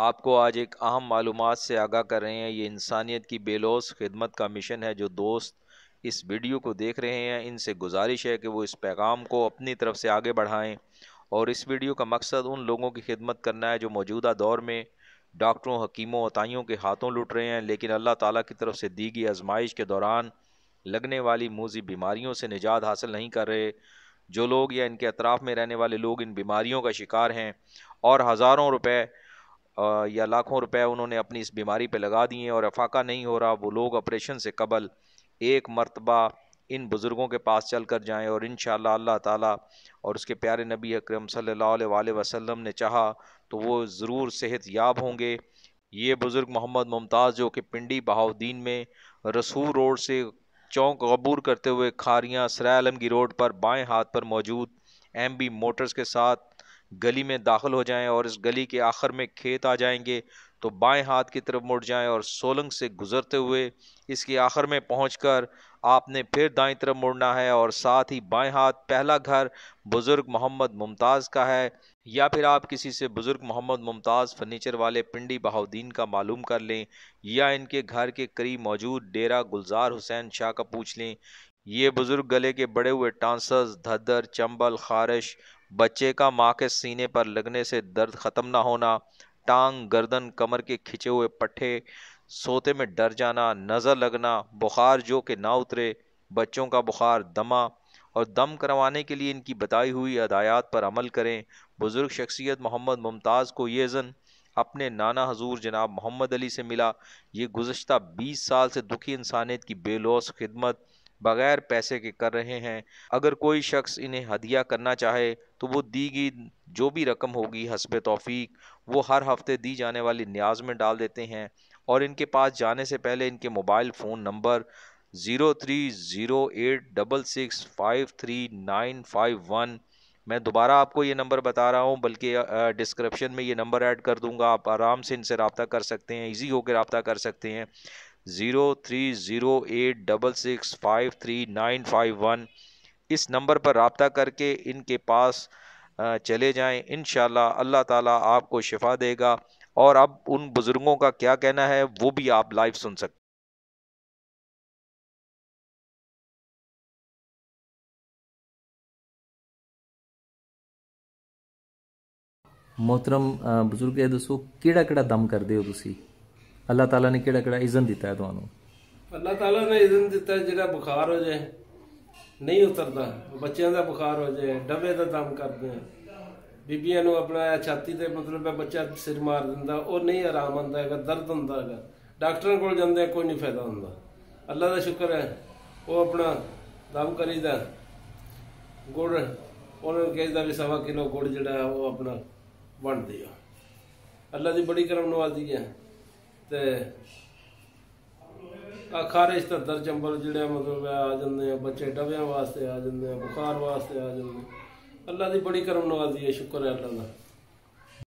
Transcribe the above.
आपको आज एक अहम मालूम से आगाह कर रहे हैं ये इंसानियत की बेलोस खिदमत का मिशन है जो दोस्त इस वीडियो को देख रहे हैं इनसे गुजारिश है कि वो इस पैगाम को अपनी तरफ से आगे बढ़ाएं और इस वीडियो का मकसद उन लोगों की खिदमत करना है जो मौजूदा दौर में डॉक्टरों हकीमों अताइयों के हाथों लुट रहे हैं लेकिन अल्लाह ताला की तरफ से दी गई आजमाइश के दौरान लगने वाली मूजी बीमारियों से निजात हासिल नहीं कर रहे जो लोग या इनके अतराफ़ में रहने वाले लोग इन बीमारियों का शिकार हैं और हज़ारों रुपये या लाखों रुपए उन्होंने अपनी इस बीमारी पे लगा दिए और अफाका नहीं हो रहा वो लोग ऑपरेशन से कबल एक मरतबा इन बुज़ुर्गों के पास चल कर जाएँ और इन अल्लाह ताला और उसके प्यारे नबी अक्रम सल्ला वसम ने चाहा तो वो ज़रूर सेहत याब होंगे ये बुज़ुर्ग मोहम्मद मुमताज़ जो कि पिंडी बहाउद्दीन में रसूल रोड से चौंक अबूर करते हुए खारियाँ सरा आलमगी रोड पर बाएँ हाथ पर मौजूद एम बी मोटर्स के साथ गली में दाखिल हो जाएं और इस गली के आखिर में खेत आ जाएंगे तो बाएं हाथ की तरफ मुड़ जाएं और सोलंग से गुजरते हुए इसके आखिर में पहुंचकर आपने फिर दाएं तरफ मुड़ना है और साथ ही बाएं हाथ पहला घर बुज़ुर्ग मोहम्मद मुमताज़ का है या फिर आप किसी से बुज़ुर्ग मोहम्मद मुमताज़ फर्नीचर वाले पिंडी बहाउद्दीन का मालूम कर लें या इनके घर के करीब मौजूद डेरा गुलजार हुसैन शाह का पूछ लें ये बुज़ुर्ग गले के बड़े हुए टांसर्स धदर चंबल खारिश बच्चे का माँ के सीने पर लगने से दर्द खत्म ना होना टांग गर्दन कमर के खिंचे हुए पट्टे सोते में डर जाना नज़र लगना बुखार जो कि ना उतरे बच्चों का बुखार दमा और दम करवाने के लिए इनकी बताई हुई हदायात पर अमल करें बुज़ुर्ग शख्सियत मोहम्मद मुमताज़ को ये जन अपने नाना हजूर जनाब मोहम्मद अली से मिला ये गुज्त बीस साल से दुखी इंसानियत की बेलौस खिदमत बगैर पैसे के कर रहे हैं अगर कोई शख्स इन्हें हदिया करना चाहे तो वो दी गई जो भी रकम होगी हसब तोफ़ी वो हर हफ्ते दी जाने वाली न्याज में डाल देते हैं और इनके पास जाने से पहले इनके mobile phone number zero three zero eight double six five three nine five one मैं दोबारा आपको ये नंबर बता रहा हूँ बल्कि डिस्क्रिप्शन में ये नंबर ऐड कर दूँगा आप आराम से इनसे रबता कर सकते हैं ईजी होकर रबता कर सकते हैं zero three zero eight double six five three nine five one इस नंबर पर रबता करके इनके पास चले जाएं इन अल्लाह ताला आपको शिफा देगा और अब उन बुज़ुर्गों का क्या कहना है वो भी आप लाइव सुन सकते मोहतरम बुजुर्ग दोस्तों दसो कि दम करते हो तुम ਅੱਲਾਹ ਤਾਲਾ ਨੇ ਕਿਹੜਾ ਕਿਹੜਾ ਇਜ਼ਨ ਦਿੱਤਾ ਹੈ ਤੁਹਾਨੂੰ ਅੱਲਾਹ ਤਾਲਾ ਨੇ ਇਜ਼ਨ ਦਿੱਤਾ ਜਿਹੜਾ ਬੁਖਾਰ ਹੋ ਜਾਏ ਨਹੀਂ ਉਤਰਦਾ ਬੱਚਿਆਂ ਦਾ ਬੁਖਾਰ ਹੋ ਜਾਏ ਡੱਬੇ ਦਾ ਦਮ ਕਰਦੇ ਆ ਬੀਬੀਆਂ ਨੂੰ ਆਪਣਾ ਛਾਤੀ ਤੇ ਮਤਲਬ ਹੈ ਬੱਚਾ ਸਿਰ ਮਾਰ ਦਿੰਦਾ ਉਹ ਨਹੀਂ ਆਰਾਮ ਆਉਂਦਾ ਹੈਗਾ ਦਰਦ ਹੁੰਦਾ ਹੈਗਾ ਡਾਕਟਰਾਂ ਕੋਲ ਜਾਂਦੇ ਕੋਈ ਨਹੀਂ ਫਾਇਦਾ ਹੁੰਦਾ ਅੱਲਾਹ ਦਾ ਸ਼ੁਕਰ ਹੈ ਉਹ ਆਪਣਾ ਦਮ ਕਰੀਦਾ ਗੁੜ ਉਹਨਾਂ ਨੂੰ ਕਹਿੰਦਾ ਵੀ ਸਵਾ ਕਿਲੋ ਗੁੜ ਜਿਹੜਾ ਉਹ ਆਪਣਾ ਵੰਡਦੇ ਆ ਅੱਲਾਹ ਦੀ ਬੜੀ ਕਰਮ ਨਵਾਜ਼ੀ ਹੈ ਤੇ ਆ ਖਾਰਿਸ਼ ਤਦਰ ਚੰਬਲ ਜਿਹੜੇ ਮਤਲਬ ਆ ਜਾਂਦੇ ਆ ਬੱਚੇ ਡਬਿਆਂ ਵਾਸਤੇ ਆ ਜਾਂਦੇ ਆ ਬੁਖਾਰ ਵਾਸਤੇ ਆ ਜਾਂਦੇ ਅੱਲਾ ਦੀ ਬੜੀ ਕਰਮ ਨਵਾਜ਼ੀ ਹੈ ਸ਼ੁਕਰ ਹੈ ਅੱਲਾ ਦਾ